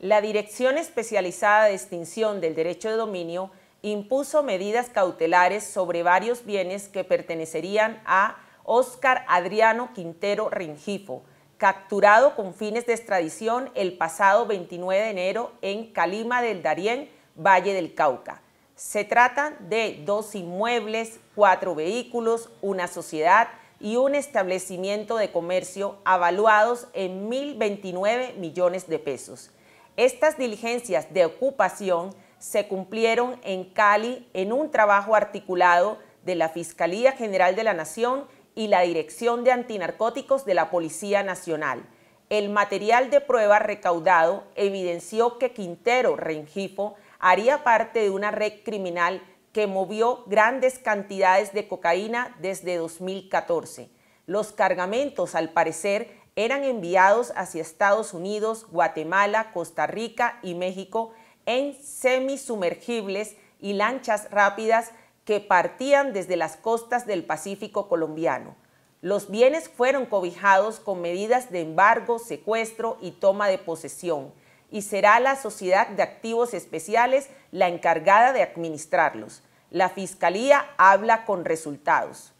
La Dirección Especializada de Extinción del Derecho de Dominio impuso medidas cautelares sobre varios bienes que pertenecerían a Óscar Adriano Quintero Ringifo, capturado con fines de extradición el pasado 29 de enero en Calima del Darién, Valle del Cauca. Se trata de dos inmuebles, cuatro vehículos, una sociedad y un establecimiento de comercio avaluados en 1.029 millones de pesos. Estas diligencias de ocupación se cumplieron en Cali en un trabajo articulado de la Fiscalía General de la Nación y la Dirección de Antinarcóticos de la Policía Nacional. El material de prueba recaudado evidenció que Quintero Rengifo haría parte de una red criminal que movió grandes cantidades de cocaína desde 2014. Los cargamentos, al parecer, eran enviados hacia Estados Unidos, Guatemala, Costa Rica y México en semisumergibles y lanchas rápidas que partían desde las costas del Pacífico colombiano. Los bienes fueron cobijados con medidas de embargo, secuestro y toma de posesión, y será la Sociedad de Activos Especiales la encargada de administrarlos. La Fiscalía habla con resultados.